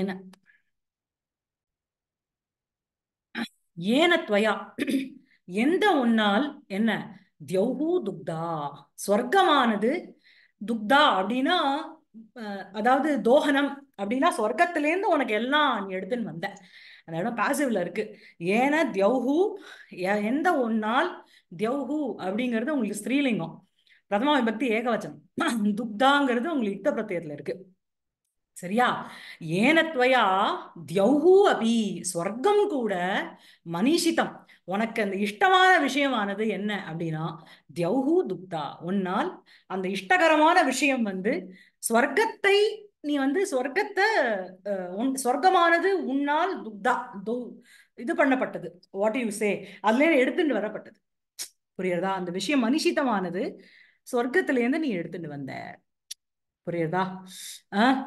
ஏன ஏனத்வயா எந்த உன்னால் என்ன தியௌஹூ துக்தா சொர்க்கமானது துக்தா அப்படின்னா அதாவது தோகனம் அப்படின்னா சொர்க்கத்திலேருந்து உனக்கு எல்லாம் நீ எடுத்துன்னு வந்த அந்த இடம் பாசிவ்ல இருக்கு ஏன தியௌஹூ எந்த ஒன்னால் தியௌஹூ அப்படிங்கிறது உங்களுக்கு ஸ்ரீலிங்கம் பிரதமா விபக்தி ஏகவச்சனம் துக்தாங்கிறது உங்களுக்கு யுத்த பிரத்தியத்துல இருக்கு சரியா ஏனத்வயா தியௌஹூ அபி ஸ்வர்க்கம் கூட மனிஷிதம் உனக்கு அந்த இஷ்டமான விஷயமானது என்ன அப்படின்னா தியௌஹூ துக்தா உன்னால் அந்த இஷ்டகரமான விஷயம் வந்து ஸ்வர்க்கத்தை நீ வந்து ஸ்வர்க்கத்தை உன் ஸ்வர்க்கமானது உன்னால் துக்தா இது பண்ணப்பட்டது வாட் யூ சே அதுல எடுத்துட்டு வரப்பட்டது புரியுறதா அந்த விஷயம் மனிஷிதமானது ஸ்வர்க்கத்திலேருந்து நீ எடுத்துட்டு வந்த புரியுறதா ஆஹ்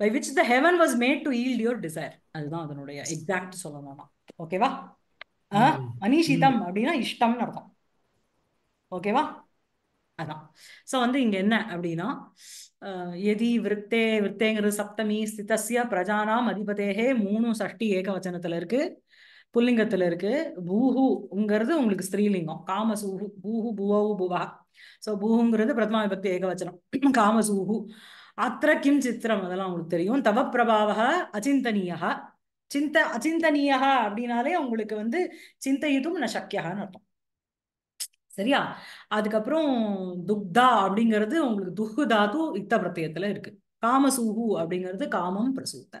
by which the heaven was made to yield your desire அதுதான் அதனுடைய எக்ஸாக்ட் சொல்லணும் ஓகேவா அனிஷிதம் அப்படின்னா இஷ்டம்னு அர்த்தம் ஓகேவா அதான் ஸோ வந்து இங்க என்ன அப்படின்னா எதி விருத்தே விருத்தேங்கிறது சப்தமி ஸ்திதசிய பிரஜானாம் அதிபதேகே மூணு சஷ்டி ஏகவச்சனத்துல இருக்கு புல்லிங்கத்துல இருக்கு பூஹுங்கிறது உங்களுக்கு ஸ்திரீலிங்கம் காமசூஹு பூஹு புவவு புவா ஸோ பூஹுங்கிறது பிரதமா விபக்தி ஏகவச்சனம் காமசூஹு அத்திர கிம் சித்திரம் அதெல்லாம் உங்களுக்கு தெரியும் தவ பிரபாவக அச்சிந்தனியகா சிந்த அச்சிந்தனியகா அப்படின்னாலே உங்களுக்கு வந்து சிந்தையிதும் ந சக்கியகான்னு அர்த்தம் சரியா அதுக்கப்புறம் துக்தா அப்படிங்கிறது உங்களுக்கு துஹு தாது இத்த பிரத்தியத்துல இருக்கு காமசூஹு அப்படிங்கிறது காமம் பிரசூத்த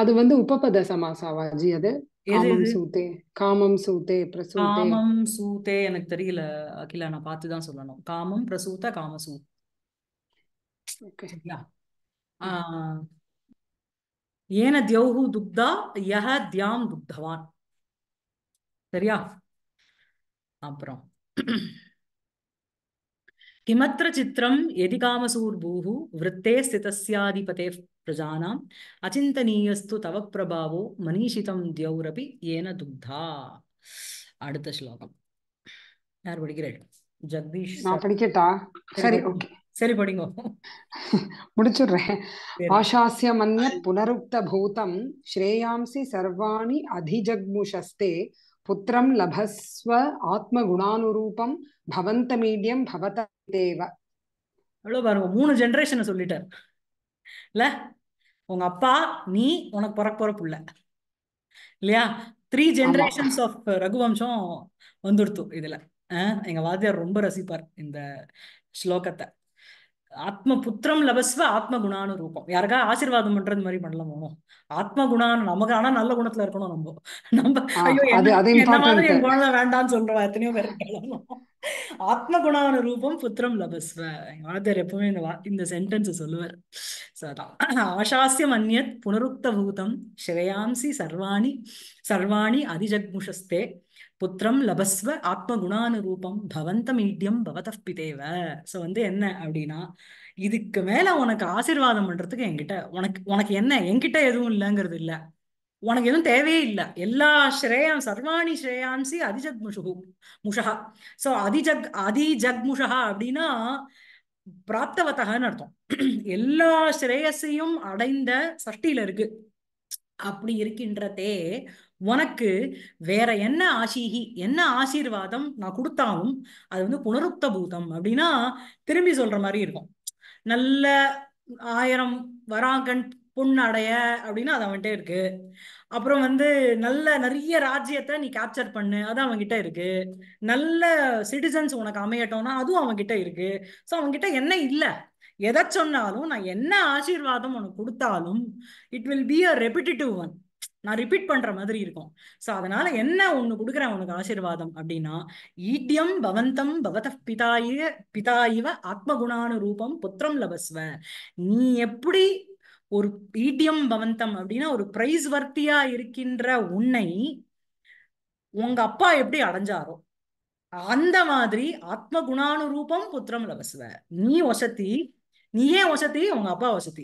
அது வந்து உபபத சமாசாவாஜி அது காமம் சூத்தே காமம் சூத்தே காமம் சூத்தே எனக்கு தெரியல அகிலா நான் பார்த்து தான் சொல்லணும் காமம் பிரசூத்த காமசூத் சரிங்களா ஏன தியௌஹு துக்தா யஹ தியாம் துக்தவான் சரியா அப்புறம் கிமத்திர சித்திரம் எதிகாமசூர்பூஹு விரத்தே ஸ்திதஸ்யாதிபதே பிரஜானாம் அச்சிந்தனீயஸ்து தவ பிரபாவோ மனீஷிதம் தியௌரபி ஏன துக்தா அடுத்த ஸ்லோகம் யார் படிக்கிறேன் ஜெகதீஷ் படிக்கட்டா சரி ஓகே சரி படிங்க முடிச்சுடுறேன் ஆஷாசிய மன்ய புனருக்த பூதம் ஸ்ரேயாம்சி சர்வாணி அதிஜக்முஷஸ்தே புத்திரம் லபஸ்வ ஆத்ம குணானுரூபம் பவந்த மீடியம் பவத தேவ எவ்வளவு பாருங்க மூணு ஜெனரேஷனை சொல்லிட்டார் இல்ல உங்க அப்பா நீ உனக்கு பிறக்க போற புள்ள இல்லையா த்ரீ ஜெனரேஷன்ஸ் ஆஃப் ரகுவம்சம் வந்துடுத்து இதுல எங்க வாத்தியார் ரொம்ப ரசிப்பார் இந்த ஸ்லோகத்தை ஆத்ம புத்திரம் லபஸ்வ ஆத்ம குணானு ரூபம் யாருக்கா ஆசீர்வாதம் பண்றது மாதிரி பண்ணலாமோ ஆத்ம குணான் நமக்கு ஆனா நல்ல குணத்துல இருக்கணும் நம்ம நம்ம என்ன மாதிரி என் குழந்தை வேண்டாம்னு சொல்றவா எத்தனையோ பேர் ஆத்ம குணான ரூபம் புத்திரம் லபஸ்வ ஆதர் எப்பவுமே இந்த இந்த சென்டென்ஸ் சொல்லுவார் ஆசாசியம் அந்நியத் புனருக்த பூதம் ஸ்ரேயாம்சி சர்வாணி சர்வாணி அதிஜக்முஷஸ்தே புத்திரம் லபஸ்வ ஆத்ம குணானுரூபம் பவந்த மீடியம் பவத பிதேவ ஸோ வந்து என்ன அப்படின்னா இதுக்கு மேல உனக்கு ஆசீர்வாதம் பண்றதுக்கு என்கிட்ட உனக்கு உனக்கு என்ன என்கிட்ட எதுவும் இல்லைங்கிறது இல்லை உனக்கு எதுவும் தேவையே இல்லை எல்லா ஸ்ரேயா சர்வாணி ஸ்ரேயான்சி அதிஜக் முஷு முஷகா ஸோ அதிஜக் அதிஜக் முஷகா அப்படின்னா பிராப்தவத்தகன்னு அர்த்தம் <clears throat> எல்லா ஸ்ரேயஸையும் அடைந்த சஷ்டியில இருக்கு அப்படி இருக்கின்றதே உனக்கு வேற என்ன ஆசீகி என்ன ஆசீர்வாதம் நான் கொடுத்தாலும் அது வந்து புனருத்த பூதம் அப்படின்னா திரும்பி சொல்ற மாதிரி இருக்கும் நல்ல ஆயிரம் வராங்கண் பொண்ணு அடைய அப்படின்னு அது அவன்கிட்ட இருக்கு அப்புறம் வந்து நல்ல நிறைய ராஜ்யத்தை நீ கேப்சர் பண்ணு அது அவன்கிட்ட இருக்கு நல்ல சிட்டிசன்ஸ் உனக்கு அமையட்டோம்னா அதுவும் அவன்கிட்ட இருக்கு ஸோ அவன்கிட்ட என்ன இல்லை எதை சொன்னாலும் நான் என்ன ஆசீர்வாதம் உனக்கு கொடுத்தாலும் it will be a repetitive one நான் ரிப்பீட் பண்ற மாதிரி இருக்கும் ஸோ அதனால என்ன ஒன்னு கொடுக்குறேன் உனக்கு ஆசீர்வாதம் அப்படின்னா ஈட்டியம் பவந்தம் பவத பிதாய பிதாயிவ ஆத்மகுணானு ரூபம் புத்திரம் லபஸ்வ நீ எப்படி ஒரு ஈட்டியம் பவந்தம் அப்படின்னா ஒரு பிரைஸ் வர்த்தியா இருக்கின்ற உன்னை உங்க அப்பா எப்படி அடைஞ்சாரோ அந்த மாதிரி ஆத்ம குணானுரூபம் புத்திரம் லபஸ்வ நீ வசதி நீ ஏன் வசதி உங்க அப்பா வசதி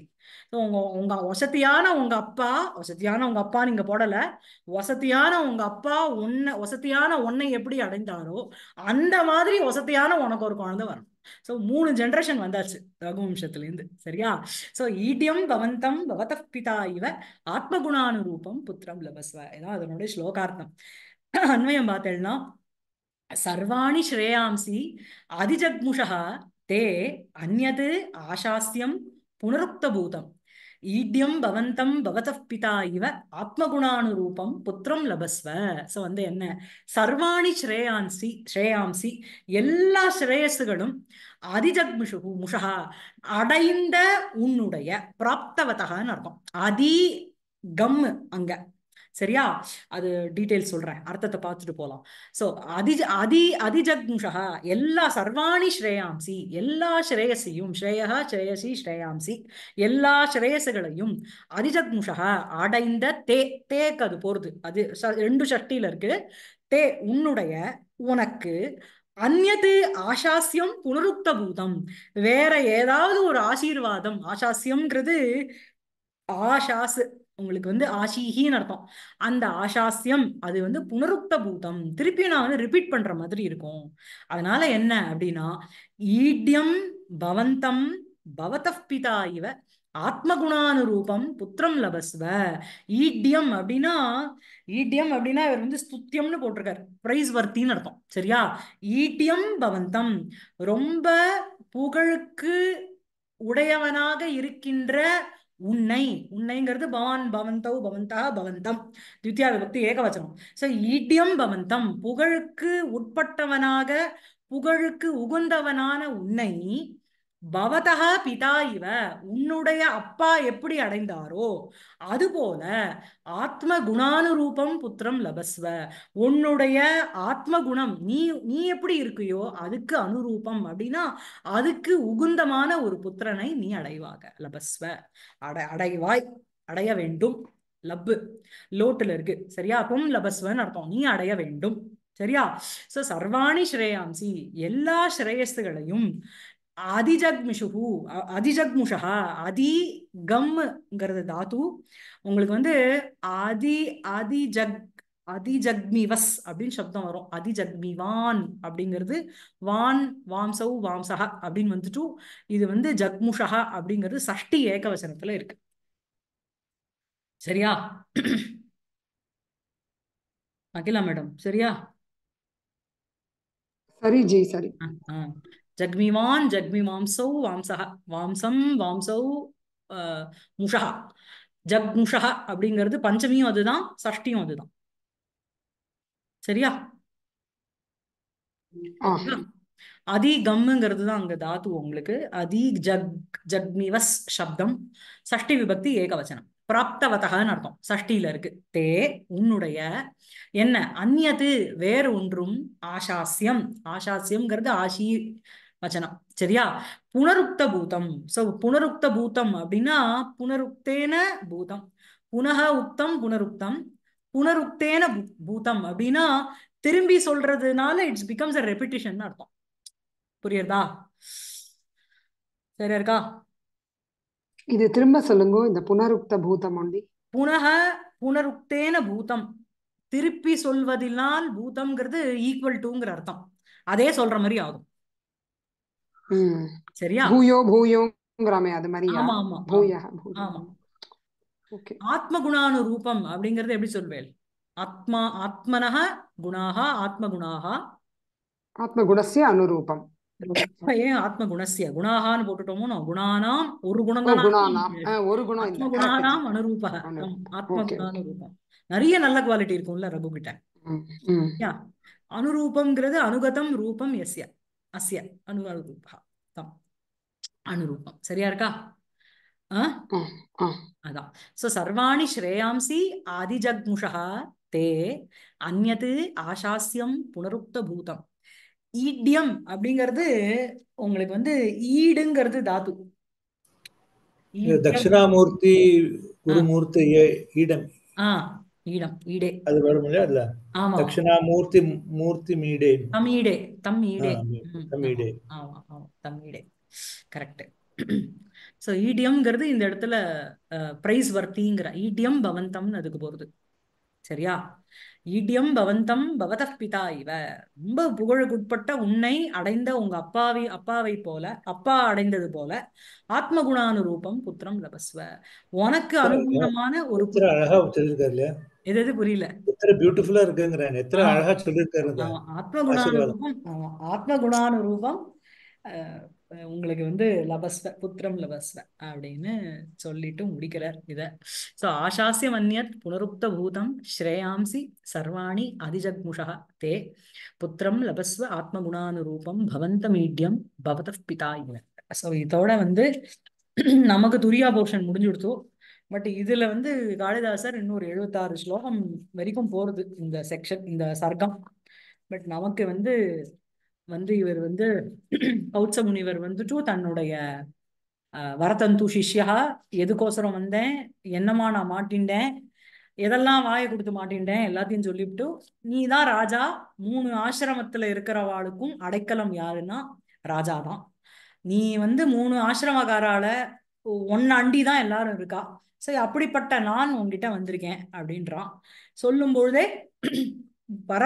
உங்க உங்க வசதியான உங்க அப்பா வசதியான உங்க அப்பா நீங்க போடல வசதியான உங்க அப்பா உன்னை வசதியான உன்னை எப்படி அடைந்தாரோ அந்த மாதிரி வசதியான உனக்கு ஒரு குழந்தை வரும் சோ மூணு ஜென்ரேஷன் வந்தாச்சு இருந்து சரியா சோ ஈட்டியம் பவந்தம் பவத பிதா இவ ரூபம் புத்திரம் லபஸ்வ இதான் அதனுடைய ஸ்லோகார்த்தம் அன்மயம் பார்த்தேன்னா சர்வாணி ஸ்ரேயாம்சி அதிஜக்முஷா தே अन्यत् आशास्यं புனருக்தபூதம் ஈட்யம் பவந்தம் பவத பிதா இவ ஆத்மகுணானுரூபம் புத்திரம் லபஸ்வ ஸோ வந்து என்ன சர்வாணி ஸ்ரேயான்சி ஸ்ரேயாம்சி எல்லா ஸ்ரேயஸுகளும் அதிஜக்மிஷு முஷா அடைந்த உன்னுடைய பிராப்தவதகான்னு அர்த்தம் அதி கம் அங்க சரியா அது டீட்டெயில் சொல்றேன் அர்த்தத்தை பார்த்துட்டு போலாம் ஸோ அதி அதி அதிஜக்ஷா எல்லா சர்வாணி ஸ்ரேயாம்சி எல்லா ஸ்ரேயசியும் ஸ்ரேயா ஸ்ரேயசி ஸ்ரேயாம்சி எல்லா ஸ்ரேயசுகளையும் அதிஜக்ஷா அடைந்த தே தேக்கு அது போறது அது ரெண்டு சஷ்டியில இருக்கு தே உன்னுடைய உனக்கு அந்நது ஆசாசியம் புனருக்த பூதம் வேற ஏதாவது ஒரு ஆசீர்வாதம் ஆசாசியம்ங்கிறது ஆஷாசு உங்களுக்கு வந்து ஆஷீகின்னு அர்த்தம் அந்த ஆஷாஸ்யம் அது வந்து புனருக்த பூதம் திருப்பி நான் வந்து ரிப்பீட் பண்ற மாதிரி இருக்கும் அதனால என்ன அப்படின்னா ஈட்யம் பவந்தம் பவத பிதா இவ ஆத்மகுணானுரூபம் புத்திரம் லபஸ்வ ஈட்யம் அப்படின்னா ஈட்யம் அப்படின்னா இவர் வந்து ஸ்துத்தியம்னு போட்டிருக்காரு பிரைஸ் வர்த்தின்னு அர்த்தம் சரியா ஈட்யம் பவந்தம் ரொம்ப புகழுக்கு உடையவனாக இருக்கின்ற உன்னை உன்னைங்கிறது பவான் பவந்தவ் பவந்தா பவந்தம் தித்யா விபக்தி ஏகவச்சனம் சோ இடியம் பவந்தம் புகழுக்கு உட்பட்டவனாக புகழுக்கு உகுந்தவனான உன்னை பவதா பிதா இவ உன்னுடைய அப்பா எப்படி அடைந்தாரோ அதுபோல ஆத்ம குணானுரூபம் புத்திரம் லபஸ்வ உன்னுடைய ஆத்ம குணம் நீ நீ எப்படி இருக்கையோ அதுக்கு அனுரூபம் அப்படின்னா அதுக்கு உகுந்தமான ஒரு புத்திரனை நீ அடைவாக லபஸ்வ அடை அடைவாய் அடைய வேண்டும் லப்பு லோட்டுல இருக்கு சரியா பும் லபஸ்வன்னு அர்த்தம் நீ அடைய வேண்டும் சரியா சோ சர்வாணி ஸ்ரேயாம்சி எல்லா ஸ்ரேயஸ்துகளையும் அதிஜக்மிஷுஹு அதிஜக்முஷா அதி கம்ங்கிறது தாத்து உங்களுக்கு வந்து அதி அதிஜக் அதிஜக்மிவஸ் அப்படின்னு சப்தம் வரும் அதிஜக்மிவான் அப்படிங்கிறது வான் வாம்சௌ வாம்சஹா அப்படின்னு வந்துட்டு இது வந்து ஜக்முஷஹா அப்படிங்கிறது சஷ்டி ஏகவசனத்துல இருக்கு சரியா அகிலா மேடம் சரியா சரி ஜி சரி ஜக்மிவான் ஜக்மி வாம்சௌ வாம்சா வாம்சம் வாம்சௌ முஷா ஜக்முஷா அப்படிங்கிறது பஞ்சமியும் அதுதான் சஷ்டியும் அதுதான் சரியா அதி கம்முங்கிறது தான் அங்க தாத்து உங்களுக்கு அதி ஜக் ஜக்மிவஸ் சப்தம் சஷ்டி விபக்தி ஏகவச்சனம் பிராப்தவத்தகன்னு அர்த்தம் சஷ்டியில இருக்கு தே உன்னுடைய என்ன அந்நது வேறு ஒன்றும் ஆசாசியம் ஆசாசியம்ங்கிறது ஆசீ வச்சனம் சரியா புனருக்த பூதம் சோ புனருக்த பூதம் அப்படின்னா புனருக்தேன பூதம் புனக உக்தம் புனருக்தம் புனருக்தேன பூதம் அப்படின்னா திரும்பி சொல்றதுனால இட்ஸ் பிகம்ஸ் அ ரெபிட்டிஷன் அர்த்தம் புரியுறதா சரியா இருக்கா இது திரும்ப சொல்லுங்க இந்த புனருக்த பூதம் வந்து புனக புனருக்தேன பூதம் திருப்பி சொல்வதினால் பூதம்ங்கிறது ஈக்குவல் டுங்கிற அர்த்தம் அதே சொல்ற மாதிரி ஆகும் சரியா பூயோ பூயோங்கிறாமே அது மாதிரி ஆமா ஆமா பூயா ஆமா ஆத்ம குணானு ரூபம் அப்படிங்கறது எப்படி சொல்வேன் ஆத்மா ஆத்மனக குணாக ஆத்ம குணாக ஆத்ம குணசிய அனுரூபம் ஏன் ஆத்ம குணசிய குணாகான்னு போட்டுட்டோமோ குணானாம் ஒரு குணம் ஒரு குணம் குணானாம் அனுரூப ஆத்ம குணானுரூபம் நிறைய நல்ல குவாலிட்டி இருக்கும்ல ரகு கிட்ட அனுரூபம்ங்கிறது அனுகதம் ரூபம் எஸ்யா அஸ்ய அனுரூபா தம் அனுரூபம் சரியா இருக்கா அதான் சோ சர்வாணி ஸ்ரேயாம்சி ஆதிஜக்முஷா தே அந்நது ஆசாசியம் புனருக்த பூதம் ஈடியம் அப்படிங்கிறது உங்களுக்கு வந்து ஈடுங்கிறது தாத்து தட்சிணாமூர்த்தி குருமூர்த்தி ஈடம் ஆஹ் ஈடம் ஈடே அது வரும் இல்ல ஆமா மூர்த்தி மீடே தம் ஈடே ஆமா கரெக்ட் ஈடியம்ங்கிறது e இந்த இடத்துல பிரைஸ் வர்த்திங்கிற ஈடியம் பவந்தம்னு அதுக்கு சரியா ஈடியம் e பவந்தம் பவத பிதா இவ ரொம்ப புகழுக்குட்பட்ட உன்னை அடைந்த உங்க அப்பாவை அப்பாவை போல அப்பா அடைந்தது போல ஆத்ம குணானுரூபம் புத்திரம் லபஸ்வ உனக்கு அனுகூலமான ஒரு அழகா எது புரியல பியூட்டிஃபுல்லா இருக்குங்கிறாங்க எத்தனை அழகா சொல்லியிருக்காரு ஆத்ம குணான உங்களுக்கு வந்து லபஸ்வ புத்திரம் லபஸ்வ அப்படின்னு சொல்லிட்டு முடிக்கிறார் இத சோ ஆசாசிய அந்நத் புனருப்த பூதம் ஸ்ரேயாம்சி சர்வாணி அதிஜக்முஷா தே புத்திரம் லபஸ்வ ஆத்மகுணானுரூபம் பவந்த மீடியம் பவத பிதா இவர் சோ இதோட வந்து <clears throat> நமக்கு துரியா போர்ஷன் முடிஞ்சு கொடுத்தோம் பட் இதுல வந்து காளிதாசர் இன்னொரு எழுபத்தாறு ஸ்லோகம் வரைக்கும் போறது இந்த செக்ஷன் இந்த சர்க்கம் பட் நமக்கு வந்து வந்து இவர் வந்து கௌச்ச முனிவர் வந்துட்டு தன்னுடைய வரதந்து சிஷ்யா எதுக்கோசரம் வந்தேன் என்னமா நான் மாட்டின்றேன் எதெல்லாம் வாயை கொடுத்து மாட்டின்றேன் எல்லாத்தையும் சொல்லிவிட்டு நீ தான் ராஜா மூணு ஆசிரமத்துல இருக்கிறவாளுக்கும் அடைக்கலம் யாருன்னா ராஜா தான் நீ வந்து மூணு ஆசிரமக்காரால ஒன்னு அண்டி தான் எல்லாரும் இருக்கா சரி அப்படிப்பட்ட நான் உங்ககிட்ட வந்திருக்கேன் அப்படின்றான் சொல்லும் பொழுதே வர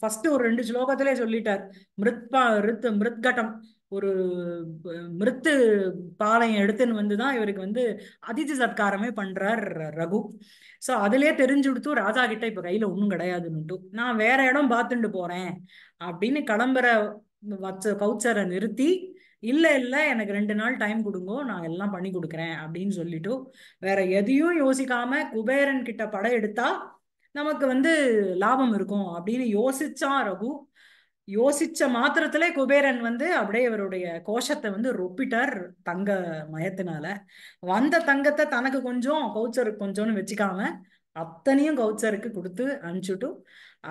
ஃபர்ஸ்ட் ஒரு ரெண்டு ஸ்லோகத்திலே சொல்லிட்டார் மிருத்பா ரித்து மிருத்கட்டம் ஒரு மிருத்து பாளையம் எடுத்துன்னு வந்துதான் இவருக்கு வந்து அதிதி சத்காரமே பண்றார் ரகு ஸோ அதுலயே கொடுத்து ராஜா கிட்ட இப்ப கையில ஒன்றும் கிடையாதுன்னுட்டு நான் வேற இடம் பார்த்துட்டு போறேன் அப்படின்னு கிளம்புற வச்ச கவுச்சரை நிறுத்தி இல்லை இல்லை எனக்கு ரெண்டு நாள் டைம் கொடுங்கோ நான் எல்லாம் பண்ணி கொடுக்குறேன் அப்படின்னு சொல்லிட்டு வேற எதையும் யோசிக்காம குபேரன் கிட்ட படம் எடுத்தா நமக்கு வந்து லாபம் இருக்கும் அப்படின்னு யோசிச்சான் ரகு யோசிச்ச மாத்திரத்துல குபேரன் வந்து அப்படியே இவருடைய கோஷத்தை வந்து ரொப்பிட்டார் தங்க மயத்தினால வந்த தங்கத்தை தனக்கு கொஞ்சம் கௌச்சருக்கு கொஞ்சம்னு வச்சுக்காம அத்தனையும் கௌச்சருக்கு கொடுத்து அனுப்பிச்சுட்டும்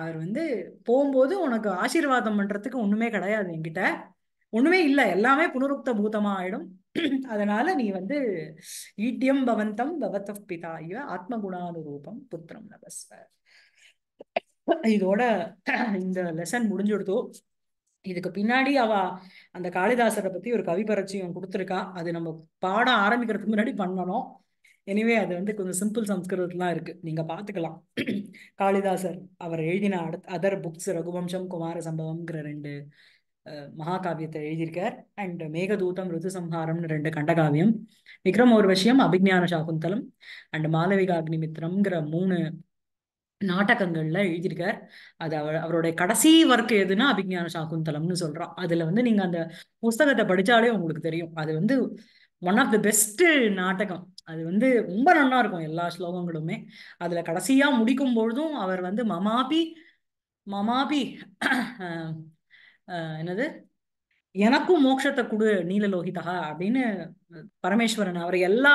அவர் வந்து போகும்போது உனக்கு ஆசீர்வாதம் பண்றதுக்கு ஒண்ணுமே கிடையாது என்கிட்ட ஒண்ணுமே இல்லை எல்லாமே புனருக்த பூதமா ஆயிடும் அதனால நீ வந்து ஈட்டியம் பவந்தம் பவத்த பிதா இவ ஆத்மகுணானுரூபம் புத்திரம் நபஸ்வ இதோட இந்த லெசன் முடிஞ்சுடுதோ இதுக்கு பின்னாடி அவ அந்த காளிதாசரை பத்தி ஒரு கவி பரட்சியம் கொடுத்துருக்கா அது நம்ம பாடம் ஆரம்பிக்கிறதுக்கு முன்னாடி பண்ணணும் எனிவே அது வந்து கொஞ்சம் சிம்பிள் சம்ஸ்கிருதத்துலாம் இருக்கு நீங்க பாத்துக்கலாம் காளிதாசர் அவர் எழுதின அடத் அதர் புக்ஸ் ரகுவம்சம் குமார சம்பவம்ங்கிற ரெண்டு மகாகாவியத்தை எழுதியிருக்கார் அண்ட் மேகதூதம் ருதுசம்ஹாரம்னு ரெண்டு கண்டகாவியம் விஷயம் அபிஜான சாகுந்தலம் அண்ட் மாலவிகா அக்னிமித்திரம்ங்கிற மூணு நாடகங்கள்ல எழுதியிருக்கார் அது அவர் அவருடைய கடைசி ஒர்க் எதுன்னா அபிஜான சாகுந்தலம்னு சொல்றோம் அதுல வந்து நீங்க அந்த புஸ்தகத்தை படிச்சாலே உங்களுக்கு தெரியும் அது வந்து ஒன் ஆஃப் த பெஸ்ட் நாடகம் அது வந்து ரொம்ப நல்லா இருக்கும் எல்லா ஸ்லோகங்களுமே அதுல கடைசியா முடிக்கும் பொழுதும் அவர் வந்து மமாபி மமாபி என்னது எனக்கும் மோட்சத்தை கொடு நீலலோகிதா அப்படின்னு பரமேஸ்வரன் அவர் எல்லா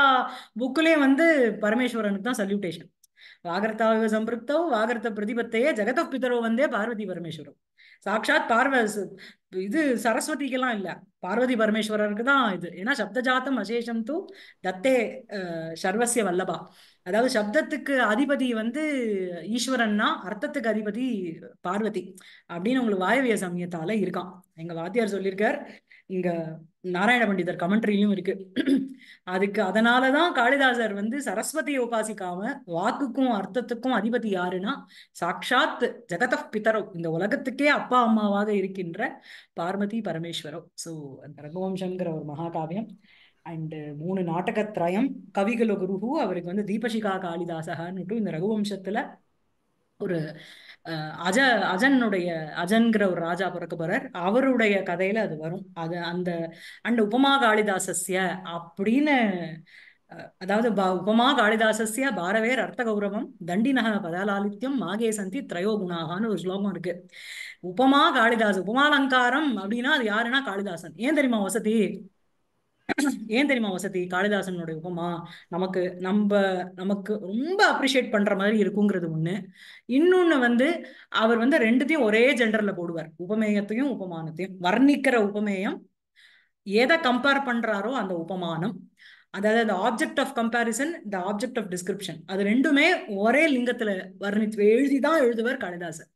புக்குலயும் வந்து பரமேஸ்வரனுக்கு தான் சல்யூட்டேஷன் வாகரத்தாவ சம்பிருப்தோ வாகரத்த பிரதிபத்தையே ஜெகத பிதரோ வந்தே பார்வதி பரமேஸ்வரம் சாட்சாத் பார்வ இது சரஸ்வதிக்கெல்லாம் இல்ல பார்வதி பரமேஸ்வரருக்கு தான் இது ஏன்னா சப்தஜாத்தம் அசேஷம் தூ தத்தே சர்வசிய வல்லபா அதாவது சப்தத்துக்கு அதிபதி வந்து ஈஸ்வரன்னா அர்த்தத்துக்கு அதிபதி பார்வதி அப்படின்னு உங்களுக்கு வாயவிய சமயத்தால இருக்கான் எங்க வாத்தியார் சொல்லியிருக்கார் இங்க நாராயண பண்டிதர் கமெண்ட்ரிலையும் இருக்கு அதுக்கு அதனாலதான் காளிதாசர் வந்து சரஸ்வதியை உபாசிக்காம வாக்குக்கும் அர்த்தத்துக்கும் அதிபதி யாருன்னா சாக்ஷாத் ஜெகத பித்தரோ இந்த உலகத்துக்கே அப்பா அம்மாவாக இருக்கின்ற பார்வதி பரமேஸ்வரோ சோ அந்த ரகுவம்சங்கிற ஒரு மகாகாவியம் அண்டு மூணு திரயம் கவிகளோ குருகு அவருக்கு வந்து தீபசிகா காளிதாசகான்னுட்டு இந்த ரகுவம்சத்துல ஒரு அஜ அஜனுடைய அஜன்கிற ஒரு ராஜா பிறக்க போறார் அவருடைய கதையில அது வரும் அது அந்த அண்ட் உபமா காளிதாசஸ்ய அப்படின்னு அதாவது உபமா காளிதாசஸ்ய பாரவேர் அர்த்த கௌரவம் தண்டினக பதாலாலித்யம் மாகே சந்தி திரையோ குணாகான்னு ஒரு ஸ்லோகம் இருக்கு உபமா காளிதாசன் உபமாலங்காரம் அப்படின்னா அது யாருன்னா காளிதாசன் ஏன் தெரியுமா வசதி ஏன் தெரியுமா வசதி காளிதாசனுடைய உபமா நமக்கு நம்ம நமக்கு ரொம்ப அப்ரிஷியேட் பண்ற மாதிரி இருக்குங்கிறது ஒண்ணு இன்னொன்னு வந்து அவர் வந்து ரெண்டுத்தையும் ஒரே ஜெண்டர்ல போடுவார் உபமேயத்தையும் உபமானத்தையும் வர்ணிக்கிற உபமேயம் எதை கம்பேர் பண்றாரோ அந்த உபமானம் அதாவது அந்த object of comparison the object of description அது ரெண்டுமே ஒரே லிங்கத்துல வர்ணித்து எழுதி தான் எழுதுவார் காளிதாசன்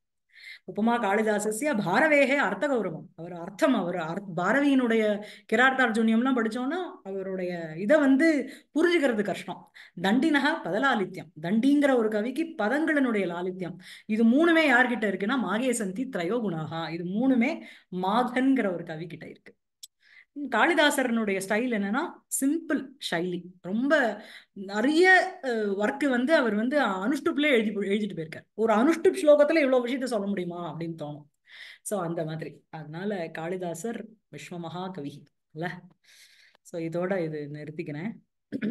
உபமா காளிதாசஸ்ய பாரவேகே அர்த்த கௌரவம் அவர் அர்த்தம் அவர் அர்த் பாரவியினுடைய கிரார்த்தார்ஜுனியம்லாம் படித்தோன்னா அவருடைய இதை வந்து புரிஞ்சுக்கிறது கஷ்டம் தண்டினகா பதலாலித்யம் தண்டிங்கிற ஒரு கவிக்கு பதங்களினுடைய லாலித்யம் இது மூணுமே யார்கிட்ட இருக்குன்னா மாகேசந்தி சந்தி இது மூணுமே மாகன்கிற ஒரு கவிக்கிட்ட இருக்கு காளிதாசரனுடைய ஸ்டைல் என்னன்னா சிம்பிள் ஷைலி ரொம்ப நிறைய ஒர்க்கு வந்து அவர் வந்து அனுஷ்டுப்ல எழுதி எழுதிட்டு போயிருக்கார் ஒரு அனுஷ்டுப் ஸ்லோகத்துல இவ்வளவு விஷயத்த சொல்ல முடியுமா அப்படின்னு தோணும் ஸோ அந்த மாதிரி அதனால காளிதாசர் விஸ்வமகா கவி இல்ல ஸோ இதோட இது நிறுத்திக்கிறேன்